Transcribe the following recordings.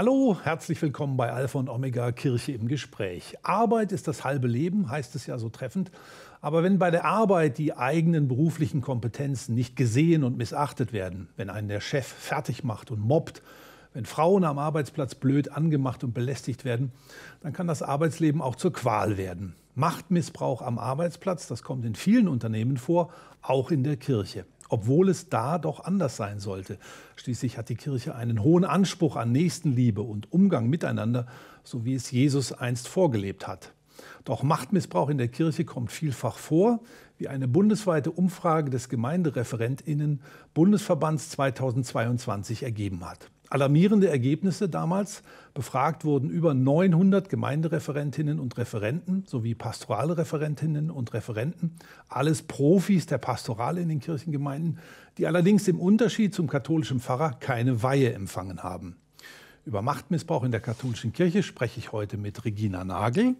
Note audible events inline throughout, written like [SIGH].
Hallo, herzlich willkommen bei Alpha und Omega Kirche im Gespräch. Arbeit ist das halbe Leben, heißt es ja so treffend. Aber wenn bei der Arbeit die eigenen beruflichen Kompetenzen nicht gesehen und missachtet werden, wenn einen der Chef fertig macht und mobbt, wenn Frauen am Arbeitsplatz blöd angemacht und belästigt werden, dann kann das Arbeitsleben auch zur Qual werden. Machtmissbrauch am Arbeitsplatz, das kommt in vielen Unternehmen vor, auch in der Kirche obwohl es da doch anders sein sollte. Schließlich hat die Kirche einen hohen Anspruch an Nächstenliebe und Umgang miteinander, so wie es Jesus einst vorgelebt hat. Doch Machtmissbrauch in der Kirche kommt vielfach vor, wie eine bundesweite Umfrage des Gemeindereferentinnen Bundesverbands 2022 ergeben hat alarmierende Ergebnisse damals. Befragt wurden über 900 Gemeindereferentinnen und Referenten sowie Pastoralreferentinnen und Referenten, alles Profis der Pastoral in den Kirchengemeinden, die allerdings im Unterschied zum katholischen Pfarrer keine Weihe empfangen haben. Über Machtmissbrauch in der katholischen Kirche spreche ich heute mit Regina Nagel.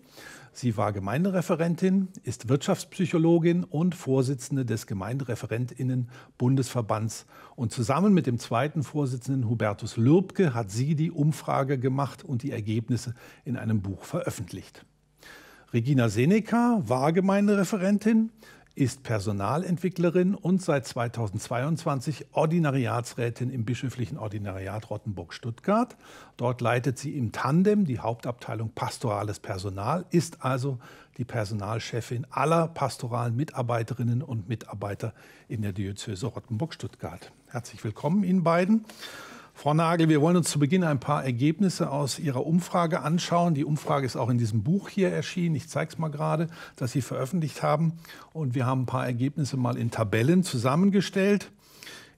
Sie war Gemeindereferentin, ist Wirtschaftspsychologin und Vorsitzende des Gemeindereferentinnen Bundesverbands. Und zusammen mit dem zweiten Vorsitzenden Hubertus Lürbke hat sie die Umfrage gemacht und die Ergebnisse in einem Buch veröffentlicht. Regina Seneca war Gemeindereferentin, ist Personalentwicklerin und seit 2022 Ordinariatsrätin im bischöflichen Ordinariat Rottenburg-Stuttgart. Dort leitet sie im Tandem die Hauptabteilung Pastorales Personal, ist also die Personalchefin aller pastoralen Mitarbeiterinnen und Mitarbeiter in der Diözese Rottenburg-Stuttgart. Herzlich willkommen Ihnen beiden. Frau Nagel, wir wollen uns zu Beginn ein paar Ergebnisse aus Ihrer Umfrage anschauen. Die Umfrage ist auch in diesem Buch hier erschienen. Ich zeige es mal gerade, dass Sie veröffentlicht haben. Und wir haben ein paar Ergebnisse mal in Tabellen zusammengestellt.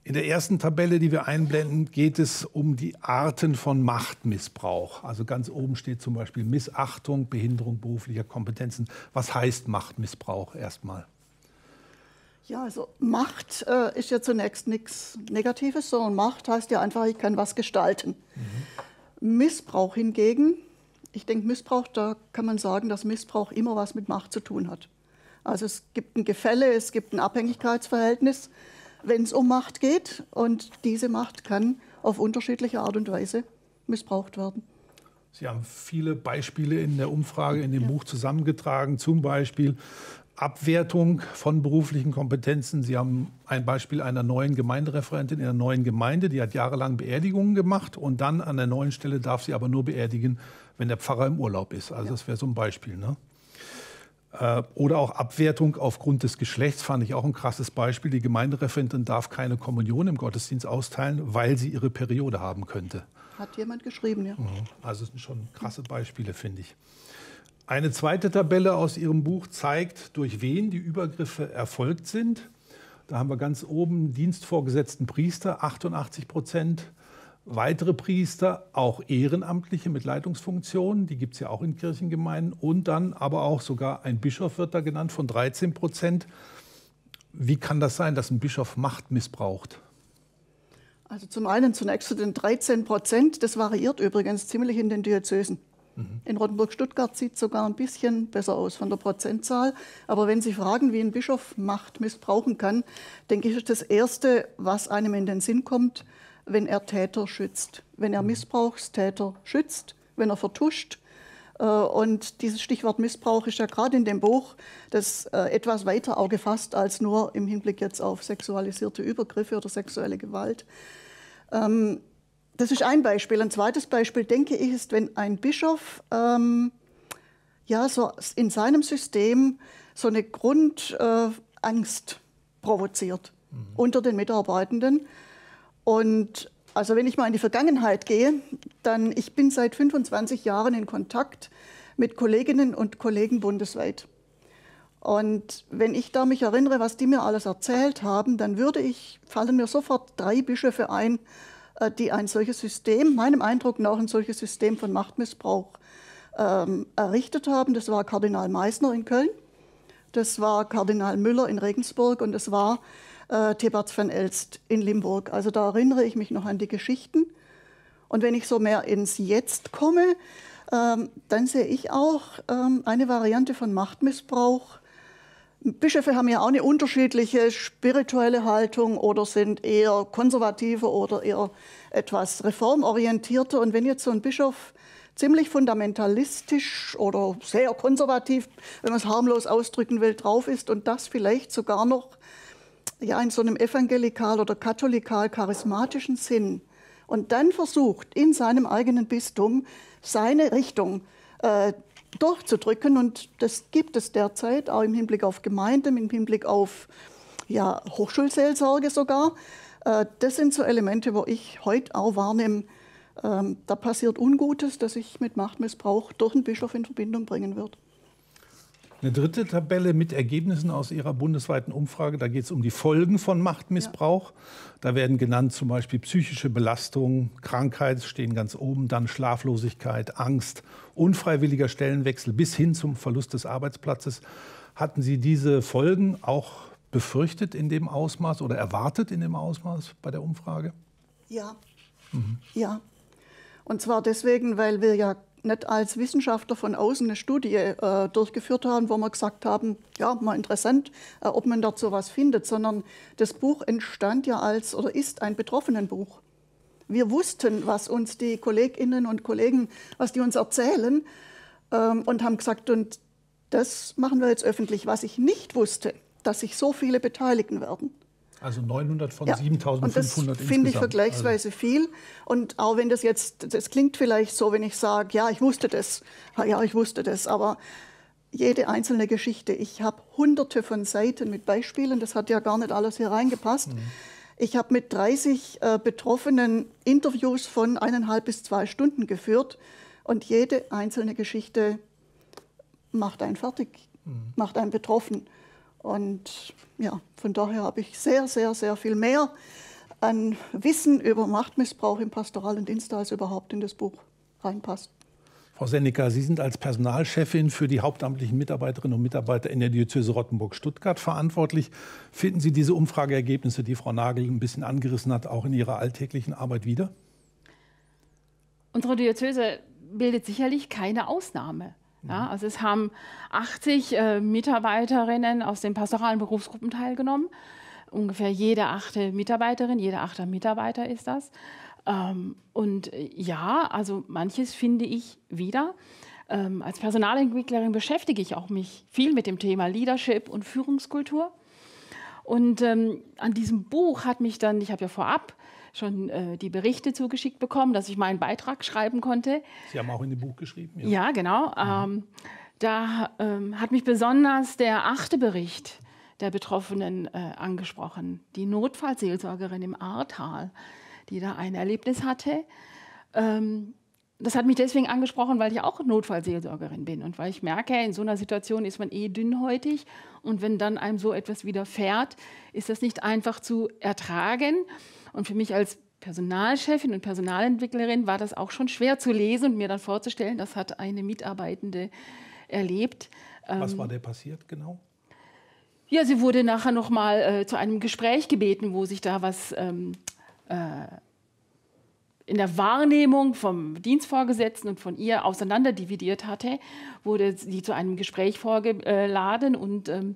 In der ersten Tabelle, die wir einblenden, geht es um die Arten von Machtmissbrauch. Also ganz oben steht zum Beispiel Missachtung, Behinderung beruflicher Kompetenzen. Was heißt Machtmissbrauch erstmal? Ja, also Macht äh, ist ja zunächst nichts Negatives, sondern Macht heißt ja einfach, ich kann was gestalten. Mhm. Missbrauch hingegen, ich denke, Missbrauch, da kann man sagen, dass Missbrauch immer was mit Macht zu tun hat. Also es gibt ein Gefälle, es gibt ein Abhängigkeitsverhältnis, wenn es um Macht geht. Und diese Macht kann auf unterschiedliche Art und Weise missbraucht werden. Sie haben viele Beispiele in der Umfrage in dem ja. Buch zusammengetragen, zum Beispiel Abwertung von beruflichen Kompetenzen. Sie haben ein Beispiel einer neuen Gemeindereferentin in einer neuen Gemeinde, die hat jahrelang Beerdigungen gemacht und dann an der neuen Stelle darf sie aber nur beerdigen, wenn der Pfarrer im Urlaub ist. Also ja. das wäre so ein Beispiel. Ne? Äh, oder auch Abwertung aufgrund des Geschlechts fand ich auch ein krasses Beispiel. Die Gemeindereferentin darf keine Kommunion im Gottesdienst austeilen, weil sie ihre Periode haben könnte. Hat jemand geschrieben, ja. Mhm. Also es sind schon krasse Beispiele, finde ich. Eine zweite Tabelle aus Ihrem Buch zeigt, durch wen die Übergriffe erfolgt sind. Da haben wir ganz oben dienstvorgesetzten Priester, 88 Prozent. Weitere Priester, auch Ehrenamtliche mit Leitungsfunktionen, die gibt es ja auch in Kirchengemeinden. Und dann aber auch sogar ein Bischof wird da genannt von 13 Prozent. Wie kann das sein, dass ein Bischof Macht missbraucht? Also zum einen zunächst zu den 13 Prozent. Das variiert übrigens ziemlich in den Diözesen. Mhm. In Rottenburg-Stuttgart sieht es sogar ein bisschen besser aus von der Prozentzahl. Aber wenn Sie fragen, wie ein Bischof Macht missbrauchen kann, denke ich, ist das Erste, was einem in den Sinn kommt, wenn er Täter schützt. Wenn er mhm. Missbrauchstäter schützt, wenn er vertuscht. Äh, und dieses Stichwort Missbrauch ist ja gerade in dem Buch das äh, etwas weiter auch gefasst als nur im Hinblick jetzt auf sexualisierte Übergriffe oder sexuelle Gewalt. Ähm, das ist ein Beispiel. Ein zweites Beispiel, denke ich, ist, wenn ein Bischof ähm, ja, so in seinem System so eine Grundangst äh, provoziert mhm. unter den Mitarbeitenden. Und also wenn ich mal in die Vergangenheit gehe, dann ich bin seit 25 Jahren in Kontakt mit Kolleginnen und Kollegen bundesweit. Und wenn ich da mich erinnere, was die mir alles erzählt haben, dann würde ich, fallen mir sofort drei Bischöfe ein, äh, die ein solches System, meinem Eindruck nach, ein solches System von Machtmissbrauch ähm, errichtet haben. Das war Kardinal Meissner in Köln, das war Kardinal Müller in Regensburg und das war äh, Theberts van Elst in Limburg. Also da erinnere ich mich noch an die Geschichten. Und wenn ich so mehr ins Jetzt komme, ähm, dann sehe ich auch ähm, eine Variante von Machtmissbrauch, Bischöfe haben ja auch eine unterschiedliche spirituelle Haltung oder sind eher konservative oder eher etwas reformorientierter. Und wenn jetzt so ein Bischof ziemlich fundamentalistisch oder sehr konservativ, wenn man es harmlos ausdrücken will, drauf ist und das vielleicht sogar noch ja, in so einem evangelikal oder katholikal charismatischen Sinn und dann versucht, in seinem eigenen Bistum seine Richtung äh, durchzudrücken. Und das gibt es derzeit, auch im Hinblick auf Gemeinden, im Hinblick auf ja, Hochschulseelsorge sogar. Äh, das sind so Elemente, wo ich heute auch wahrnehme, ähm, da passiert Ungutes, das ich mit Machtmissbrauch durch den Bischof in Verbindung bringen würde. Eine dritte Tabelle mit Ergebnissen aus Ihrer bundesweiten Umfrage. Da geht es um die Folgen von Machtmissbrauch. Ja. Da werden genannt zum Beispiel psychische Belastungen, Krankheit stehen ganz oben, dann Schlaflosigkeit, Angst, unfreiwilliger Stellenwechsel bis hin zum Verlust des Arbeitsplatzes. Hatten Sie diese Folgen auch befürchtet in dem Ausmaß oder erwartet in dem Ausmaß bei der Umfrage? Ja. Mhm. Ja. Und zwar deswegen, weil wir ja nicht als Wissenschaftler von außen eine Studie äh, durchgeführt haben, wo wir gesagt haben, ja, mal interessant, äh, ob man dazu was findet, sondern das Buch entstand ja als oder ist ein Betroffenenbuch. Wir wussten, was uns die Kolleginnen und Kollegen, was die uns erzählen ähm, und haben gesagt, und das machen wir jetzt öffentlich. Was ich nicht wusste, dass sich so viele beteiligen werden. Also 900 von ja. 7.500 Und das finde ich vergleichsweise also. viel. Und auch wenn das jetzt, das klingt vielleicht so, wenn ich sage, ja, ich wusste das, ja, ich wusste das, aber jede einzelne Geschichte. Ich habe hunderte von Seiten mit Beispielen, das hat ja gar nicht alles hier reingepasst. Mhm. Ich habe mit 30 äh, Betroffenen Interviews von eineinhalb bis zwei Stunden geführt und jede einzelne Geschichte macht einen fertig, mhm. macht einen betroffen. Und ja, von daher habe ich sehr, sehr, sehr viel mehr an Wissen über Machtmissbrauch im pastoralen Dienst als überhaupt in das Buch reinpasst. Frau Seneca, Sie sind als Personalchefin für die hauptamtlichen Mitarbeiterinnen und Mitarbeiter in der Diözese Rottenburg-Stuttgart verantwortlich. Finden Sie diese Umfrageergebnisse, die Frau Nagel ein bisschen angerissen hat, auch in Ihrer alltäglichen Arbeit wieder? Unsere Diözese bildet sicherlich keine Ausnahme. Ja, mhm. also es haben 80 äh, Mitarbeiterinnen aus den pastoralen Berufsgruppen teilgenommen. Ungefähr jede achte Mitarbeiterin, jeder achte Mitarbeiter ist das. Ähm, und äh, ja, also manches finde ich wieder. Ähm, als Personalentwicklerin beschäftige ich auch mich viel mit dem Thema Leadership und Führungskultur. Und ähm, an diesem Buch hat mich dann, ich habe ja vorab schon äh, die Berichte zugeschickt bekommen, dass ich meinen Beitrag schreiben konnte. Sie haben auch in dem Buch geschrieben. Ja, ja genau. Ja. Mhm. Ähm, da ähm, hat mich besonders der achte Bericht der Betroffenen äh, angesprochen, die Notfallseelsorgerin im Ahrtal, die da ein Erlebnis hatte. Ähm, das hat mich deswegen angesprochen, weil ich auch Notfallseelsorgerin bin und weil ich merke, in so einer Situation ist man eh dünnhäutig und wenn dann einem so etwas widerfährt, ist das nicht einfach zu ertragen. Und für mich als Personalchefin und Personalentwicklerin war das auch schon schwer zu lesen und mir dann vorzustellen, das hat eine Mitarbeitende erlebt. Was ähm, war der passiert genau? Ja, sie wurde nachher nochmal äh, zu einem Gespräch gebeten, wo sich da was ähm, äh, in der Wahrnehmung vom Dienstvorgesetzten und von ihr auseinanderdividiert hatte, wurde sie zu einem Gespräch vorgeladen und ähm,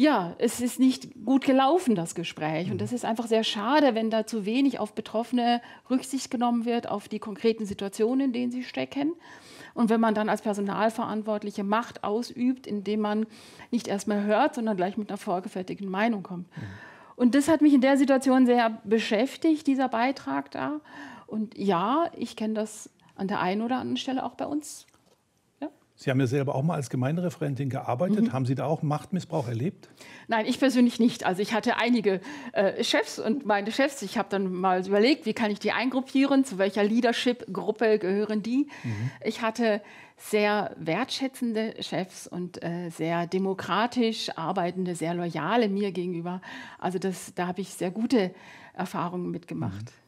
ja, es ist nicht gut gelaufen, das Gespräch. Und mhm. das ist einfach sehr schade, wenn da zu wenig auf Betroffene Rücksicht genommen wird, auf die konkreten Situationen, in denen sie stecken. Und wenn man dann als Personalverantwortliche Macht ausübt, indem man nicht erstmal hört, sondern gleich mit einer vorgefertigten Meinung kommt. Mhm. Und das hat mich in der Situation sehr beschäftigt, dieser Beitrag da. Und ja, ich kenne das an der einen oder anderen Stelle auch bei uns Sie haben ja selber auch mal als Gemeindereferentin gearbeitet. Mhm. Haben Sie da auch Machtmissbrauch erlebt? Nein, ich persönlich nicht. Also ich hatte einige äh, Chefs und meine Chefs. Ich habe dann mal überlegt, wie kann ich die eingruppieren? Zu welcher Leadership-Gruppe gehören die? Mhm. Ich hatte sehr wertschätzende Chefs und äh, sehr demokratisch arbeitende, sehr loyale mir gegenüber. Also das, da habe ich sehr gute Erfahrungen mitgemacht. Mhm.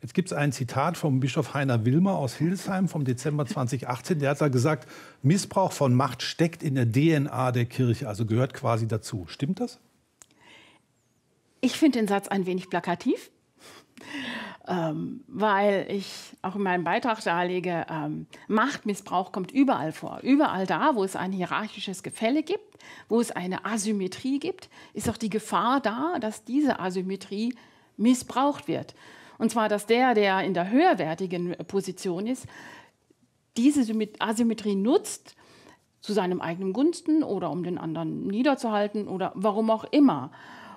Jetzt gibt es ein Zitat vom Bischof Heiner Wilmer aus Hildesheim vom Dezember 2018. Der hat da gesagt, Missbrauch von Macht steckt in der DNA der Kirche, also gehört quasi dazu. Stimmt das? Ich finde den Satz ein wenig plakativ, [LAUGHS] ähm, weil ich auch in meinem Beitrag darlege, ähm, Machtmissbrauch kommt überall vor. Überall da, wo es ein hierarchisches Gefälle gibt, wo es eine Asymmetrie gibt, ist auch die Gefahr da, dass diese Asymmetrie missbraucht wird. Und zwar, dass der, der in der höherwertigen Position ist, diese Asymmetrie nutzt zu seinem eigenen Gunsten oder um den anderen niederzuhalten oder warum auch immer.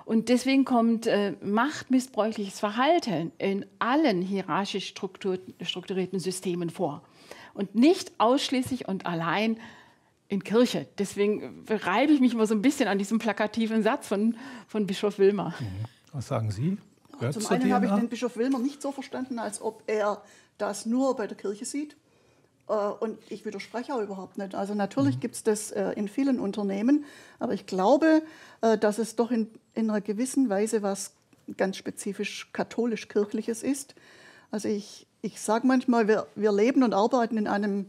Und deswegen kommt äh, machtmissbräuchliches Verhalten in allen hierarchisch strukturierten Systemen vor. Und nicht ausschließlich und allein in Kirche. Deswegen reibe ich mich immer so ein bisschen an diesem plakativen Satz von, von Bischof Wilmer. Mhm. Was sagen Sie? Gehört Zum einen habe ich den Bischof Wilmer nicht so verstanden, als ob er das nur bei der Kirche sieht. Äh, und ich widerspreche auch überhaupt nicht. Also natürlich mhm. gibt es das äh, in vielen Unternehmen, aber ich glaube, äh, dass es doch in, in einer gewissen Weise was ganz spezifisch katholisch-kirchliches ist. Also ich, ich sage manchmal, wir, wir leben und arbeiten in einem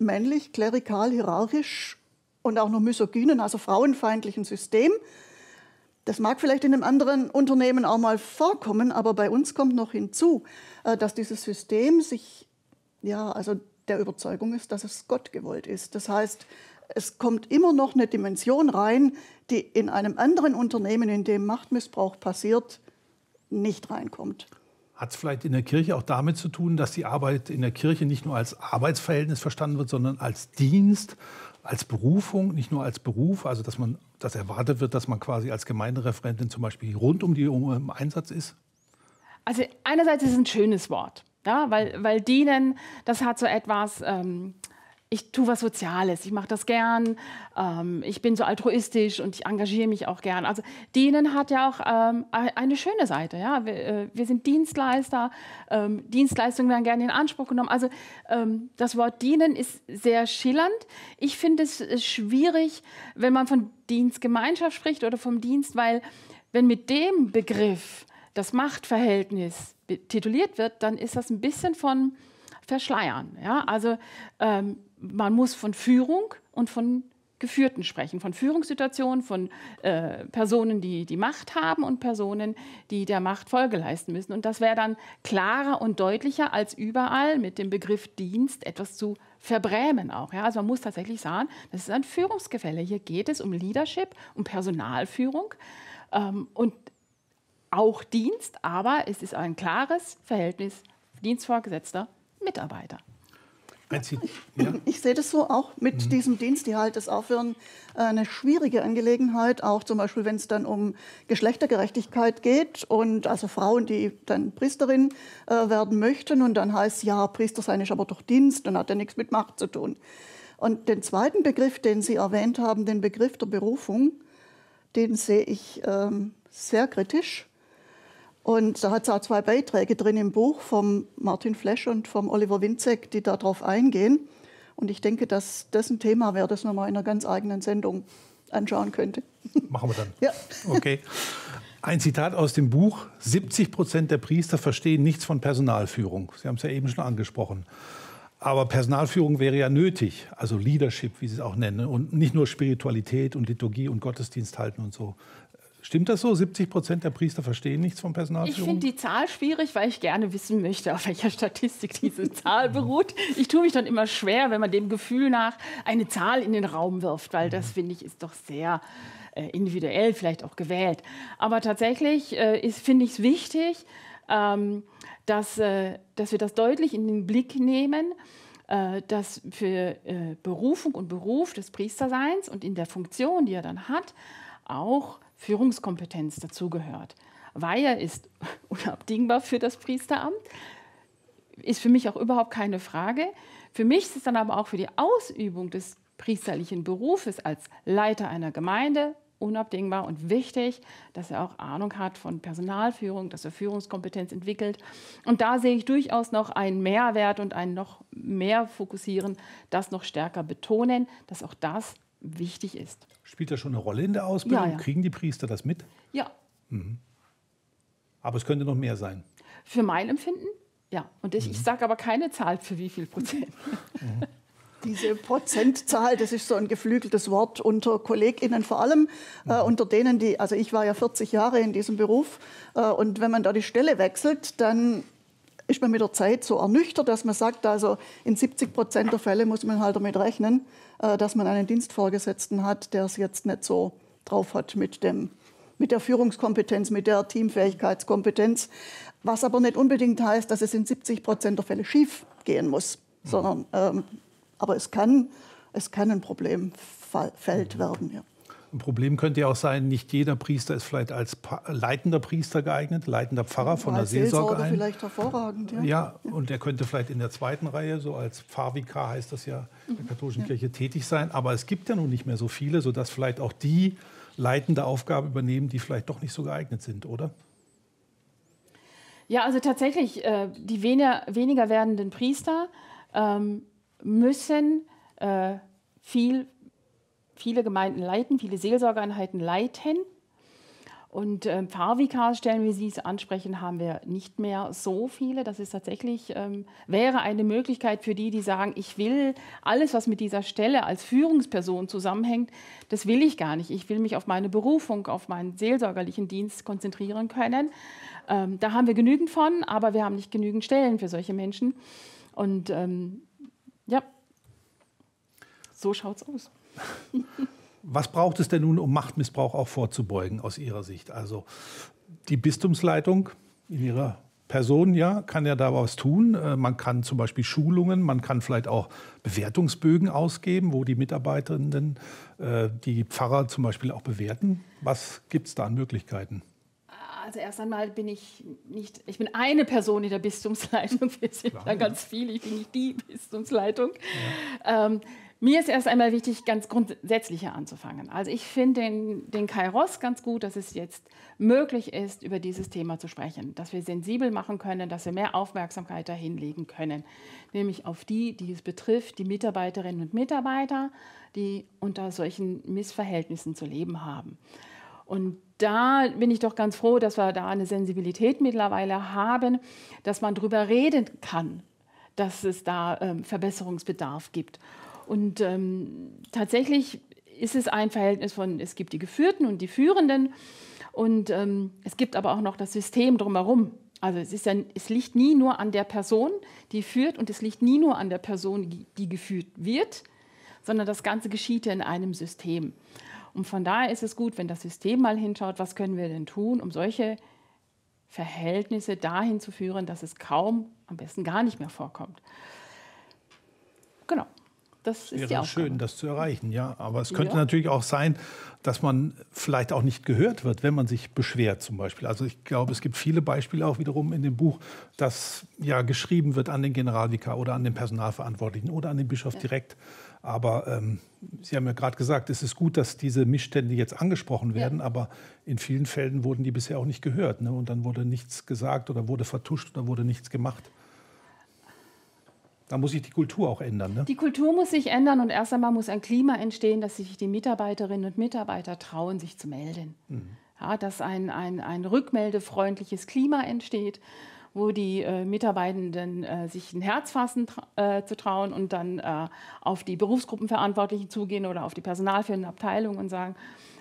männlich, klerikal, hierarchisch und auch noch misogynen, also frauenfeindlichen System. Das mag vielleicht in einem anderen Unternehmen auch mal vorkommen, aber bei uns kommt noch hinzu, äh, dass dieses System sich, ja, also der Überzeugung ist, dass es Gott gewollt ist. Das heißt, es kommt immer noch eine Dimension rein, die in einem anderen Unternehmen, in dem Machtmissbrauch passiert, nicht reinkommt. Hat es vielleicht in der Kirche auch damit zu tun, dass die Arbeit in der Kirche nicht nur als Arbeitsverhältnis verstanden wird, sondern als Dienst, als Berufung, nicht nur als Beruf, also dass man dass erwartet wird, dass man quasi als Gemeindereferentin zum Beispiel rund um die Uhr im Einsatz ist? Also einerseits ist es ein schönes Wort, ja, weil, weil dienen, das hat so etwas... Ähm ich tue was Soziales, ich mache das gern, ähm, ich bin so altruistisch und ich engagiere mich auch gern. Also Dienen hat ja auch ähm, eine schöne Seite. Ja? Wir, äh, wir sind Dienstleister, ähm, Dienstleistungen werden gerne in Anspruch genommen. Also ähm, das Wort Dienen ist sehr schillernd. Ich finde es äh, schwierig, wenn man von Dienstgemeinschaft spricht oder vom Dienst, weil wenn mit dem Begriff das Machtverhältnis tituliert wird, dann ist das ein bisschen von verschleiern. Ja? Also ähm, man muss von Führung und von Geführten sprechen, von Führungssituationen, von äh, Personen, die die Macht haben und Personen, die der Macht Folge leisten müssen. Und das wäre dann klarer und deutlicher als überall mit dem Begriff Dienst etwas zu verbrämen auch. Ja? Also man muss tatsächlich sagen, das ist ein Führungsgefälle. Hier geht es um Leadership, um Personalführung ähm, und auch Dienst, aber es ist ein klares Verhältnis dienstvorgesetzter Mitarbeiter. Ja. Ich sehe das so auch mit mhm. diesem Dienst, die halt das Aufhören äh, eine schwierige Angelegenheit, auch zum Beispiel, wenn es dann um Geschlechtergerechtigkeit geht und also Frauen, die dann Priesterin äh, werden möchten und dann heißt, ja, Priester sein ist aber doch Dienst und hat ja nichts mit Macht zu tun. Und den zweiten Begriff, den Sie erwähnt haben, den Begriff der Berufung, den sehe ich ähm, sehr kritisch und da hat es auch zwei Beiträge drin im Buch vom Martin Flesch und vom Oliver Winzek, die darauf eingehen. Und ich denke, dass das ein Thema wäre, das man mal in einer ganz eigenen Sendung anschauen könnte. Machen wir dann. [LAUGHS] Ja. Okay. Ein Zitat aus dem Buch: 70 Prozent der Priester verstehen nichts von Personalführung. Sie haben es ja eben schon angesprochen. Aber Personalführung wäre ja nötig, also Leadership, wie Sie es auch nennen, und nicht nur Spiritualität und Liturgie und Gottesdienst halten und so. Stimmt das so? 70 Prozent der Priester verstehen nichts vom Personalführung? Ich finde die Zahl schwierig, weil ich gerne wissen möchte, auf welcher Statistik diese Zahl beruht. Ich tue mich dann immer schwer, wenn man dem Gefühl nach eine Zahl in den Raum wirft, weil das, mhm. finde ich, ist doch sehr äh, individuell vielleicht auch gewählt. Aber tatsächlich äh, finde ich es wichtig, ähm, dass, äh, dass wir das deutlich in den Blick nehmen äh, dass für äh, Berufung und Beruf des Priesterseins und in der Funktion, die er dann hat, auch Führungskompetenz dazugehört. Weiher ist [LAUGHS] unabdingbar für das Priesteramt, ist für mich auch überhaupt keine Frage. Für mich ist es dann aber auch für die Ausübung des priesterlichen Berufes als Leiter einer Gemeinde unabdingbar und wichtig, dass er auch Ahnung hat von Personalführung, dass er Führungskompetenz entwickelt. Und da sehe ich durchaus noch einen Mehrwert und ein noch mehr fokussieren, das noch stärker betonen, dass auch das wichtig ist. Spielt das schon eine Rolle in der Ausbildung? Ja, ja. Kriegen die Priester das mit? Ja. Mhm. Aber es könnte noch mehr sein. Für mein Empfinden, ja. Und ich, mhm. ich sage aber keine Zahl für wie viel Prozent. Mhm. [LAUGHS] Diese Prozentzahl, das ist so ein geflügeltes Wort unter KollegInnen vor allem, äh, mhm. unter denen, die, also ich war ja 40 Jahre in diesem Beruf äh, und wenn man da die Stelle wechselt, dann ist man mit der Zeit so ernüchtert, dass man sagt, also in 70 Prozent der Fälle muss man halt damit rechnen, äh, dass man einen Dienstvorgesetzten hat, der es jetzt nicht so drauf hat mit, dem, mit der Führungskompetenz, mit der Teamfähigkeitskompetenz. Was aber nicht unbedingt heißt, dass es in 70 Prozent der Fälle schief gehen muss, mhm. sondern, ähm, aber es kann, es kann ein Problemfeld werden. Ja. Ein Problem könnte ja auch sein, nicht jeder Priester ist vielleicht als pa leitender Priester geeignet, leitender Pfarrer von der Seelsorge. Seelsorge ein. vielleicht hervorragend, ja. ja. und er könnte vielleicht in der zweiten Reihe, so als Pfarrvikar heißt das ja, mhm. der katholischen ja. Kirche tätig sein. Aber es gibt ja nun nicht mehr so viele, sodass vielleicht auch die leitende Aufgabe übernehmen, die vielleicht doch nicht so geeignet sind, oder? Ja, also tatsächlich, äh, die weniger, werdenden Priester ähm, müssen äh, viel Viele Gemeinden leiten, viele Seelsorgeeinheiten leiten. Und ähm, Farvikas, stellen wie sie es ansprechen, haben wir nicht mehr so viele. Das ist tatsächlich, ähm, wäre eine Möglichkeit für die, die sagen, ich will alles, was mit dieser Stelle als Führungsperson zusammenhängt, das will ich gar nicht. Ich will mich auf meine Berufung, auf meinen seelsorgerlichen Dienst konzentrieren können. Ähm, da haben wir genügend von, aber wir haben nicht genügend Stellen für solche Menschen. Und ähm, so schaut's aus. [LAUGHS] Was braucht es denn nun, um Machtmissbrauch auch vorzubeugen aus Ihrer Sicht? Also die Bistumsleitung in ihrer Person ja, kann ja da was tun. Äh, man kann zum Beispiel Schulungen, man kann vielleicht auch Bewertungsbögen ausgeben, wo die Mitarbeitenden äh, die Pfarrer zum Beispiel auch bewerten. Was gibt es da an Möglichkeiten? Also erst einmal bin ich nicht, ich bin eine Person in der Bistumsleitung, wir sind Klar, da ja. ganz viele, ich bin nicht die Bistumsleitung. Ja. Ähm, mir ist erst einmal wichtig, ganz grundsätzlicher anzufangen. Also ich finde den, den Kairos ganz gut, dass es jetzt möglich ist, über dieses Thema zu sprechen, dass wir sensibel machen können, dass wir mehr Aufmerksamkeit dahin legen können, nämlich auf die, die es betrifft, die Mitarbeiterinnen und Mitarbeiter, die unter solchen Missverhältnissen zu leben haben. Und da bin ich doch ganz froh, dass wir da eine Sensibilität mittlerweile haben, dass man darüber reden kann, dass es da ähm, Verbesserungsbedarf gibt. Und ähm, tatsächlich ist es ein Verhältnis von, es gibt die Geführten und die Führenden und ähm, es gibt aber auch noch das System drumherum. Also es, ist ja, es liegt nie nur an der Person, die führt und es liegt nie nur an der Person, die geführt wird, sondern das Ganze geschieht ja in einem System. Und von daher ist es gut, wenn das System mal hinschaut, was können wir denn tun, um solche Verhältnisse dahin zu führen, dass es kaum, am besten gar nicht mehr vorkommt. Genau. Das ist wäre schön, das zu erreichen, ja. Aber es könnte ja. natürlich auch sein, dass man vielleicht auch nicht gehört wird, wenn man sich beschwert zum Beispiel. Also ich glaube, es gibt viele Beispiele auch wiederum in dem Buch, dass ja geschrieben wird an den Generalvikar oder an den Personalverantwortlichen oder an den Bischof ja. direkt. Aber ähm, Sie haben ja gerade gesagt, es ist gut, dass diese Missstände jetzt angesprochen werden, ja. aber in vielen Fällen wurden die bisher auch nicht gehört. Ne? Und dann wurde nichts gesagt oder wurde vertuscht oder wurde nichts gemacht. Da muss sich die Kultur auch ändern. Ne? Die Kultur muss sich ändern und erst einmal muss ein Klima entstehen, dass sich die Mitarbeiterinnen und Mitarbeiter trauen, sich zu melden. Mhm. Ja, dass ein, ein, ein rückmeldefreundliches Klima entsteht, wo die äh, Mitarbeitenden äh, sich ein Herz fassen tra äh, zu trauen und dann äh, auf die Berufsgruppenverantwortlichen zugehen oder auf die personalführenden Abteilungen und sagen,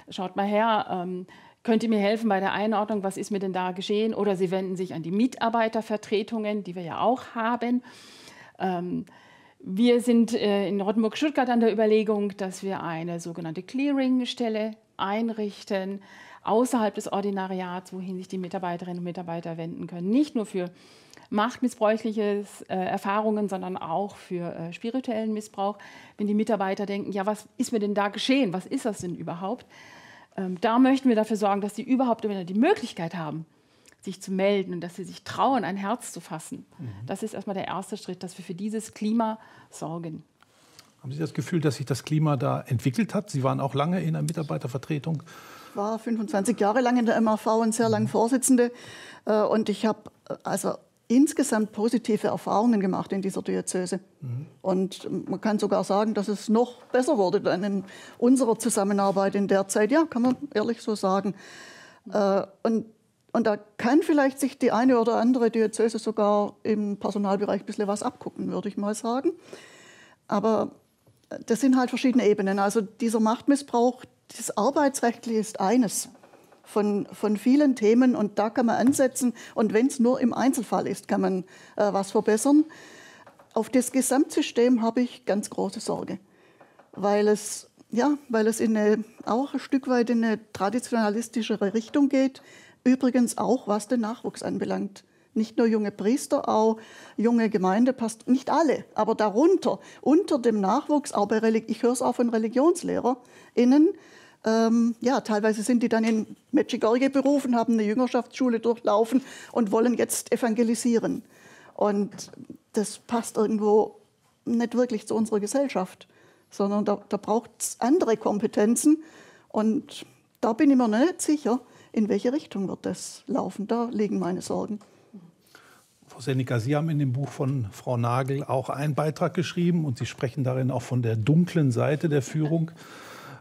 schaut mal her, ähm, könnt ihr mir helfen bei der Einordnung, was ist mir denn da geschehen? Oder sie wenden sich an die Mitarbeitervertretungen, die wir ja auch haben ähm, wir sind äh, in Rottenburg-Stuttgart an der Überlegung, dass wir eine sogenannte Clearingstelle einrichten außerhalb des Ordinariats, wohin sich die Mitarbeiterinnen und Mitarbeiter wenden können. Nicht nur für machtmissbräuchliche äh, Erfahrungen, sondern auch für äh, spirituellen Missbrauch. Wenn die Mitarbeiter denken, ja, was ist mir denn da geschehen? Was ist das denn überhaupt? Ähm, da möchten wir dafür sorgen, dass die überhaupt die Möglichkeit haben, sich zu melden und dass sie sich trauen, ein Herz zu fassen. Mhm. Das ist erstmal der erste Schritt, dass wir für dieses Klima sorgen. Haben Sie das Gefühl, dass sich das Klima da entwickelt hat? Sie waren auch lange in einer Mitarbeitervertretung. Ich war 25 Jahre lang in der MAV und sehr lange mhm. Vorsitzende. Äh, und ich habe äh, also insgesamt positive Erfahrungen gemacht in dieser Diözese. Mhm. Und ähm, man kann sogar sagen, dass es noch besser wurde dann in unserer Zusammenarbeit in der Zeit. Ja, kann man ehrlich so sagen. Äh, und und da kann vielleicht sich die eine oder andere Diözese sogar im Personalbereich ein bisschen was abgucken, würde ich mal sagen. Aber äh, das sind halt verschiedene Ebenen. Also dieser Machtmissbrauch, das Arbeitsrechtliche ist eines von, von vielen Themen und da kann man ansetzen. Und wenn es nur im Einzelfall ist, kann man äh, was verbessern. Auf das Gesamtsystem habe ich ganz große Sorge, weil es, ja, weil es in eine, auch ein Stück weit in eine traditionalistischere Richtung geht Übrigens auch, was den Nachwuchs anbelangt. Nicht nur junge Priester, auch junge Gemeinde passt. nicht alle, aber darunter, unter dem Nachwuchs, auch bei ich höre es auch von ReligionslehrerInnen, ähm, ja, teilweise sind die dann in Medjugorje berufen, haben eine Jüngerschaftsschule durchlaufen und wollen jetzt evangelisieren. Und das passt irgendwo nicht wirklich zu unserer Gesellschaft, sondern da, da braucht es andere Kompetenzen. Und da bin ich mir nicht sicher, in welche Richtung wird das laufen. Da liegen meine Sorgen. Frau Seneca, Sie haben in dem Buch von Frau Nagel auch einen Beitrag geschrieben und Sie sprechen darin auch von der dunklen Seite der Führung.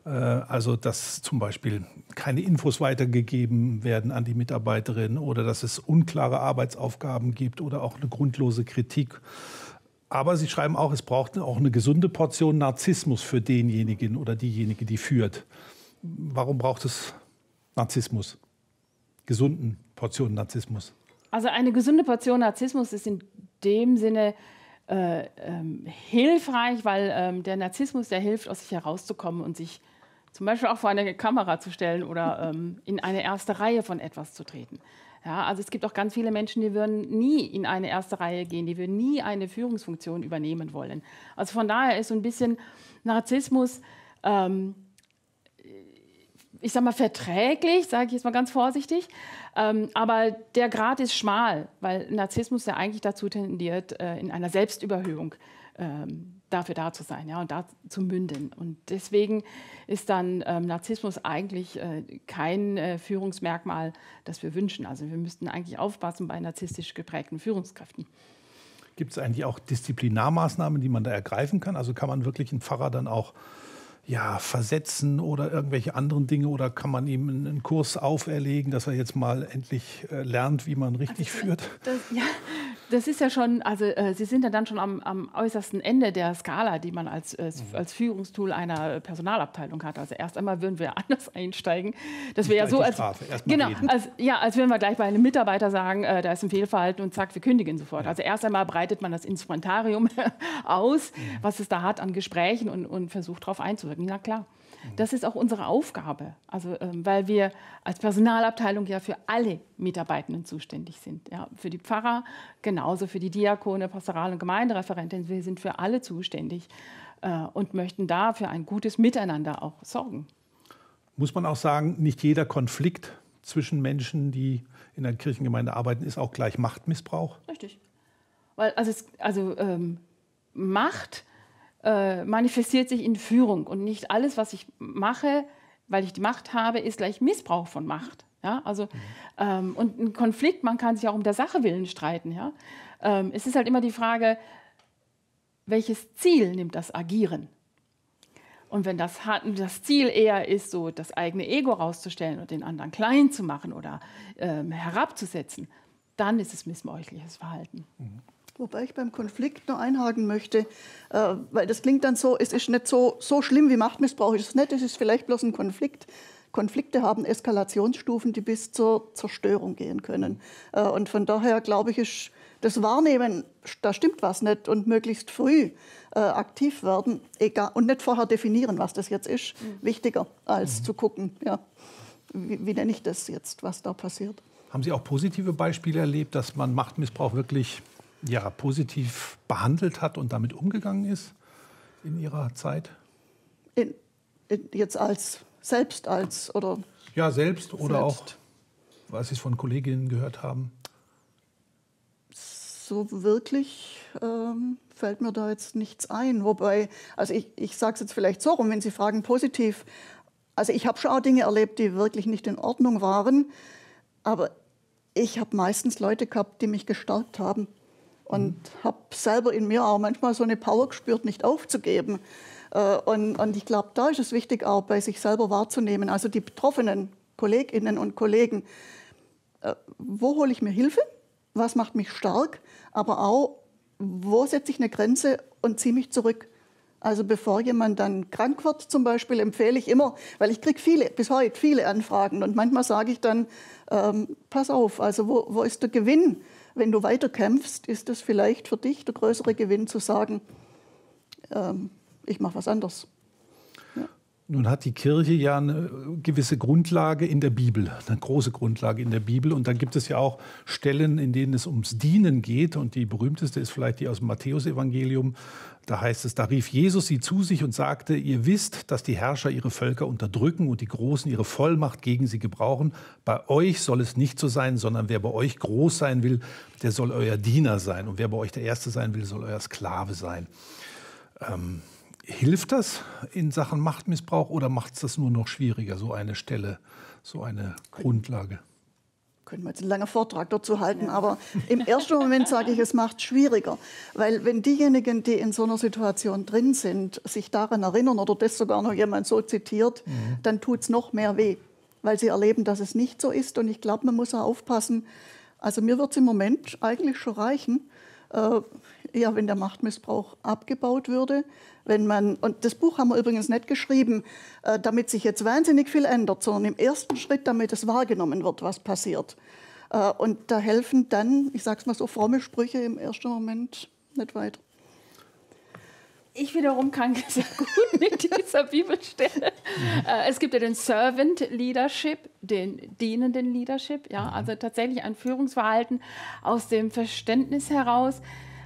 Äh, also, dass zum Beispiel keine Infos weitergegeben werden an die Mitarbeiterin oder dass es unklare Arbeitsaufgaben gibt oder auch eine grundlose Kritik. Aber Sie schreiben auch, es braucht auch eine gesunde Portion Narzissmus für denjenigen oder diejenige, die führt. Warum braucht es Narzissmus. Gesunden Portion Narzissmus. Also eine gesunde Portion Narzissmus ist in dem Sinne äh, ähm, hilfreich, weil ähm, der Narzissmus, der hilft, aus sich herauszukommen und sich zum Beispiel auch vor eine Kamera zu stellen oder ähm, in eine erste Reihe von etwas zu treten. Ja, also es gibt auch ganz viele Menschen, die würden nie in eine erste Reihe gehen, die würden nie eine Führungsfunktion übernehmen wollen. Also von daher ist so ein bisschen Narzissmus ähm, ich sag mal, verträglich, sage ich jetzt mal ganz vorsichtig. Ähm, aber der Grad ist schmal, weil Narzissmus ja eigentlich dazu tendiert, äh, in einer Selbstüberhöhung ähm, dafür da zu sein ja, und da zu münden. Und deswegen ist dann ähm, Narzissmus eigentlich äh, kein äh, Führungsmerkmal, das wir wünschen. Also wir müssten eigentlich aufpassen bei narzisstisch geprägten Führungskräften. Gibt es eigentlich auch Disziplinarmaßnahmen, die man da ergreifen kann? Also kann man wirklich einen Pfarrer dann auch ja, versetzen oder irgendwelche anderen Dinge oder kann man ihm einen Kurs auferlegen, dass er jetzt mal endlich äh, lernt, wie man richtig also, äh, führt? Das, ja, das ist ja schon, also äh, Sie sind ja dann schon am, am, äußersten Ende der Skala, die man als, äh, mhm. als Führungstool einer äh, Personalabteilung hat. Also erst einmal würden wir [LAUGHS] anders einsteigen. Das wäre ja so, als, genau, als, ja, als würden wir gleich bei einem Mitarbeiter sagen, äh, da ist ein Fehlverhalten und zack, wir kündigen sofort. Ja. Also erst einmal breitet man das Instrumentarium [LAUGHS] aus, mhm. was es da hat an Gesprächen und, und versucht darauf einzuwirken. Na klar. Das ist auch unsere Aufgabe, also, ähm, weil wir als Personalabteilung ja für alle Mitarbeitenden zuständig sind. Ja, für die Pfarrer, genauso für die Diakone, Pastoral- und Gemeindereferenten. Wir sind für alle zuständig äh, und möchten da für ein gutes Miteinander auch sorgen. Muss man auch sagen, nicht jeder Konflikt zwischen Menschen, die in einer Kirchengemeinde arbeiten, ist auch gleich Machtmissbrauch? Richtig. Weil, also, also ähm, Macht äh, manifestiert sich in Führung und nicht alles, was ich mache, weil ich die Macht habe, ist gleich Missbrauch von Macht. Ja, also mhm. ähm, und ein Konflikt, man kann sich auch um der Sache willen streiten. Ja, ähm, es ist halt immer die Frage, welches Ziel nimmt das Agieren? Und wenn das, das Ziel eher ist, so das eigene Ego rauszustellen und den anderen klein zu machen oder ähm, herabzusetzen, dann ist es missbräuchliches Verhalten. Mhm. Wobei ich beim Konflikt nur einhaken möchte, äh, weil das klingt dann so, es ist nicht so, so schlimm wie Machtmissbrauch, ist es nicht, es ist vielleicht bloß ein Konflikt. Konflikte haben Eskalationsstufen, die bis zur Zerstörung gehen können. Äh, und von daher glaube ich, ist das Wahrnehmen, da stimmt was nicht und möglichst früh äh, aktiv werden egal, und nicht vorher definieren, was das jetzt ist, mhm. wichtiger als mhm. zu gucken, ja, wie, wie nenne ich das jetzt, was da passiert. Haben Sie auch positive Beispiele erlebt, dass man Machtmissbrauch wirklich ja, positiv behandelt hat und damit umgegangen ist in ihrer Zeit? In, in, jetzt als, selbst als, oder? Ja, selbst oder selbst. auch, was Sie von Kolleginnen gehört haben. So wirklich ähm, fällt mir da jetzt nichts ein. Wobei, also ich, ich sage es jetzt vielleicht so rum, wenn Sie fragen positiv. Also ich habe schon auch Dinge erlebt, die wirklich nicht in Ordnung waren. Aber ich habe meistens Leute gehabt, die mich gestärkt haben und mhm. habe selber in mir auch manchmal so eine Power gespürt, nicht aufzugeben. Äh, und, und ich glaube, da ist es wichtig, auch bei sich selber wahrzunehmen, also die betroffenen Kolleginnen und Kollegen, äh, wo hole ich mir Hilfe, was macht mich stark, aber auch, wo setze ich eine Grenze und ziehe mich zurück. Also bevor jemand dann krank wird zum Beispiel, empfehle ich immer, weil ich kriege viele, bis heute viele Anfragen und manchmal sage ich dann, ähm, pass auf, also wo, wo ist der Gewinn? Wenn du weiterkämpfst, ist es vielleicht für dich der größere Gewinn zu sagen, ähm, ich mache was anderes. Nun hat die Kirche ja eine äh, gewisse Grundlage in der Bibel, eine große Grundlage in der Bibel. Und dann gibt es ja auch Stellen, in denen es ums Dienen geht. Und die berühmteste ist vielleicht die aus dem Matthäusevangelium. Da heißt es, da rief Jesus sie zu sich und sagte, ihr wisst, dass die Herrscher ihre Völker unterdrücken und die Großen ihre Vollmacht gegen sie gebrauchen. Bei euch soll es nicht so sein, sondern wer bei euch groß sein will, der soll euer Diener sein. Und wer bei euch der Erste sein will, soll euer Sklave sein. Ähm Hilft das in Sachen Machtmissbrauch oder macht es das nur noch schwieriger, so eine Stelle, so eine Grundlage? Können wir jetzt einen langen Vortrag dazu halten, ja. aber im ersten Moment sage ich, es macht schwieriger. Weil wenn diejenigen, die in so einer Situation drin sind, sich daran erinnern oder das sogar noch jemand so zitiert, mhm. dann tut es noch mehr weh, weil sie erleben, dass es nicht so ist. Und ich glaube, man muss auch aufpassen. Also mir wird es im Moment eigentlich schon reichen, äh, eher wenn der Machtmissbrauch abgebaut würde. Wenn man, und das Buch haben wir übrigens nicht geschrieben, äh, damit sich jetzt wahnsinnig viel ändert, sondern im ersten Schritt, damit es wahrgenommen wird, was passiert. Äh, und da helfen dann, ich sage es mal so, fromme Sprüche im ersten Moment nicht weiter. Ich wiederum kann [LAUGHS] sehr gut mit dieser Bibelstelle. Mhm. Äh, es gibt ja den Servant Leadership, den dienenden Leadership, ja, also tatsächlich ein Führungsverhalten aus dem Verständnis heraus,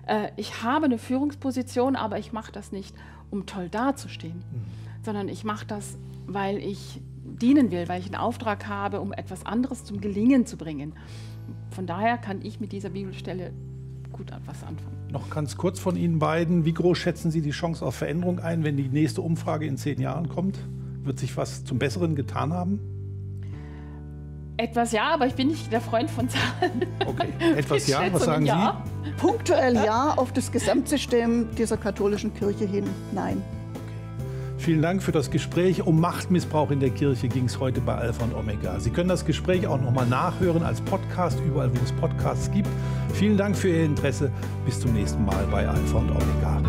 äh, ich habe eine Führungsposition, aber ich mache das nicht, um toll dazustehen, mhm. sondern ich mache das, weil ich dienen will, weil ich einen Auftrag habe, um etwas anderes zum Gelingen zu bringen. Von daher kann ich mit dieser Bibelstelle gut etwas anfangen. Noch ganz kurz von Ihnen beiden. Wie groß schätzen Sie die Chance auf Veränderung ein, wenn die nächste Umfrage in zehn Jahren kommt? Wird sich was zum Besseren getan haben? Etwas ja, aber ich bin nicht der Freund von Zahlen. Okay, [LAUGHS] etwas ja, was sagen ja. Sie? Punktuell ja, auf das Gesamtsystem dieser katholischen Kirche hin nein. Vielen Dank für das Gespräch. Um Machtmissbrauch in der Kirche ging es heute bei Alpha und Omega. Sie können das Gespräch auch nochmal nachhören als Podcast, überall wo es Podcasts gibt. Vielen Dank für Ihr Interesse. Bis zum nächsten Mal bei Alpha und Omega.